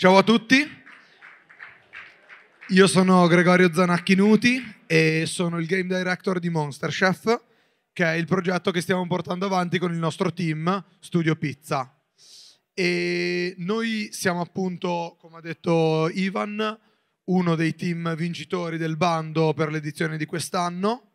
Ciao a tutti, io sono Gregorio Zanacchinuti e sono il Game Director di MonsterChef, che è il progetto che stiamo portando avanti con il nostro team Studio Pizza. E noi siamo appunto, come ha detto Ivan, uno dei team vincitori del bando per l'edizione di quest'anno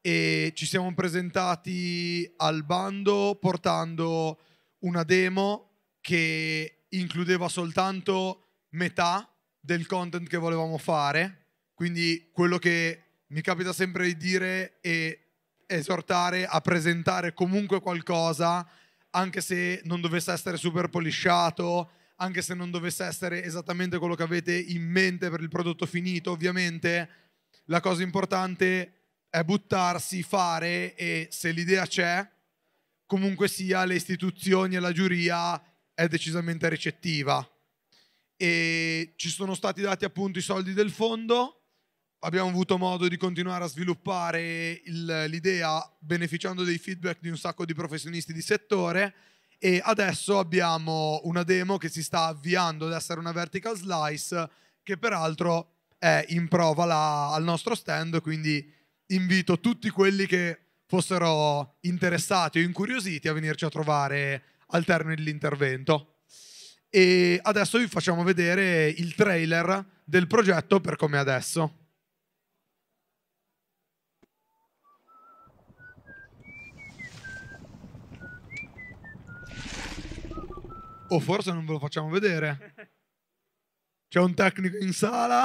e ci siamo presentati al bando portando una demo che includeva soltanto metà del content che volevamo fare, quindi quello che mi capita sempre di dire è esortare a presentare comunque qualcosa, anche se non dovesse essere super polisciato, anche se non dovesse essere esattamente quello che avete in mente per il prodotto finito, ovviamente la cosa importante è buttarsi, fare e se l'idea c'è, comunque sia le istituzioni e la giuria è decisamente recettiva e ci sono stati dati appunto i soldi del fondo, abbiamo avuto modo di continuare a sviluppare il, l'idea beneficiando dei feedback di un sacco di professionisti di settore e adesso abbiamo una demo che si sta avviando ad essere una vertical slice che peraltro è in prova là, al nostro stand, quindi invito tutti quelli che fossero interessati o incuriositi a venirci a trovare al termine dell'intervento. E adesso vi facciamo vedere il trailer del progetto per come adesso. O oh, forse non ve lo facciamo vedere. C'è un tecnico in sala.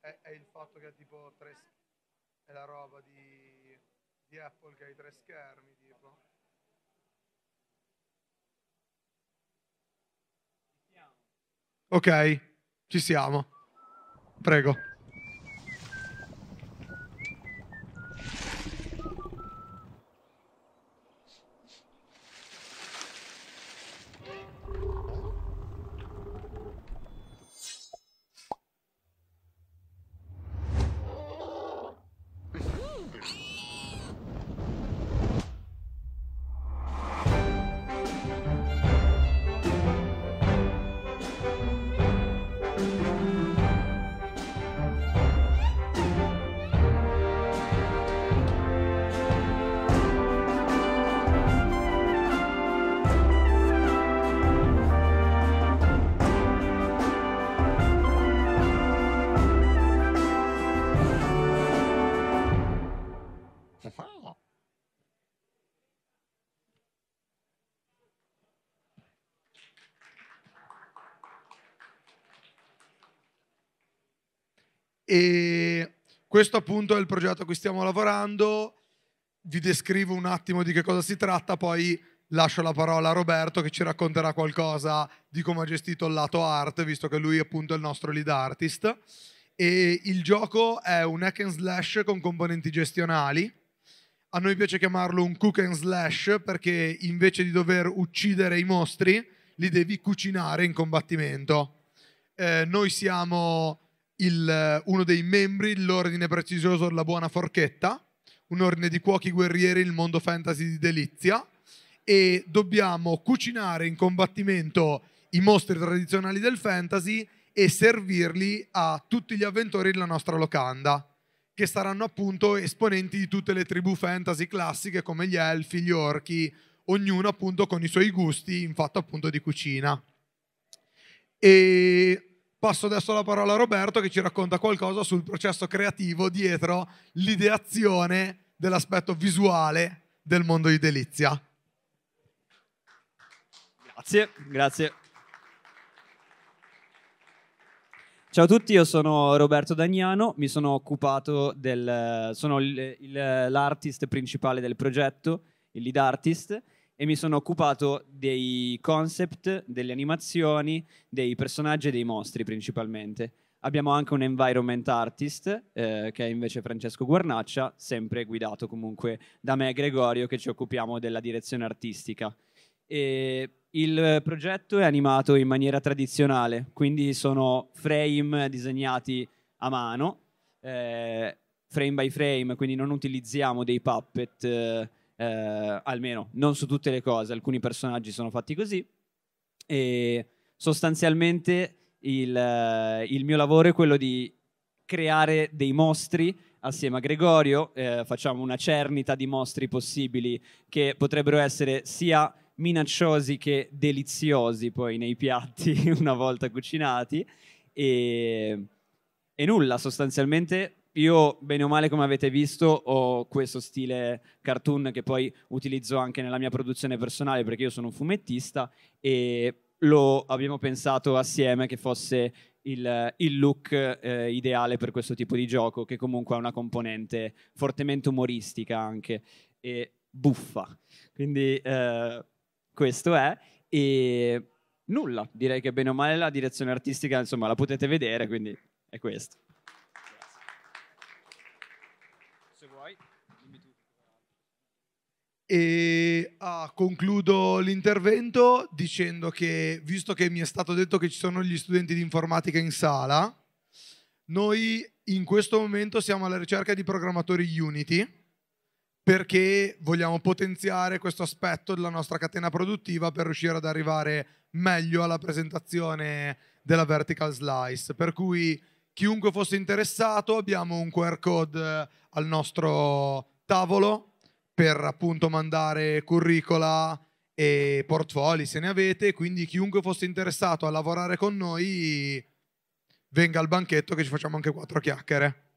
è, è il fatto che è tipo tre, è la roba di, di Apple che ha i tre schermi, tipo. Ok, ci siamo. Prego. posso E questo appunto è il progetto a cui stiamo lavorando. Vi descrivo un attimo di che cosa si tratta, poi lascio la parola a Roberto che ci racconterà qualcosa di come ha gestito il lato art, visto che lui appunto è il nostro lead artist. E il gioco è un hack and slash con componenti gestionali a noi piace chiamarlo un cook and slash perché invece di dover uccidere i mostri, li devi cucinare in combattimento. Eh, noi siamo il, uno dei membri, dell'ordine prezioso La Buona Forchetta, un ordine di cuochi guerrieri, il mondo fantasy di Delizia, e dobbiamo cucinare in combattimento i mostri tradizionali del fantasy e servirli a tutti gli avventori della nostra locanda che saranno appunto esponenti di tutte le tribù fantasy classiche come gli elfi, gli orchi, ognuno appunto con i suoi gusti in fatto appunto di cucina. E passo adesso la parola a Roberto che ci racconta qualcosa sul processo creativo dietro l'ideazione dell'aspetto visuale del mondo di Delizia. Grazie, grazie. Ciao a tutti, io sono Roberto Dagnano, mi sono occupato del... sono il, il, l'artist principale del progetto, il lead artist, e mi sono occupato dei concept, delle animazioni, dei personaggi e dei mostri principalmente. Abbiamo anche un environment artist, eh, che è invece Francesco Guarnaccia, sempre guidato comunque da me e Gregorio, che ci occupiamo della direzione artistica. E il eh, progetto è animato in maniera tradizionale, quindi sono frame disegnati a mano, eh, frame by frame, quindi non utilizziamo dei puppet, eh, eh almeno non su tutte le cose, alcuni personaggi sono fatti così. E sostanzialmente il, eh, il mio lavoro è quello di creare dei mostri assieme a Gregorio, eh, facciamo una cernita di mostri possibili che potrebbero essere sia minacciosi che deliziosi poi nei piatti una volta cucinati e, e nulla sostanzialmente io bene o male come avete visto ho questo stile cartoon che poi utilizzo anche nella mia produzione personale perché io sono un fumettista e lo abbiamo pensato assieme che fosse il, il look eh, ideale per questo tipo di gioco che comunque ha una componente fortemente umoristica anche e buffa quindi eh, questo è. E nulla, direi che bene o male la direzione artistica, insomma, la potete vedere, quindi è questo. E ah, concludo l'intervento dicendo che, visto che mi è stato detto che ci sono gli studenti di informatica in sala, noi in questo momento siamo alla ricerca di programmatori Unity perché vogliamo potenziare questo aspetto della nostra catena produttiva per riuscire ad arrivare meglio alla presentazione della vertical slice. Per cui chiunque fosse interessato abbiamo un QR code eh, al nostro tavolo per appunto mandare curricula e portfolio se ne avete, quindi chiunque fosse interessato a lavorare con noi venga al banchetto che ci facciamo anche quattro chiacchiere.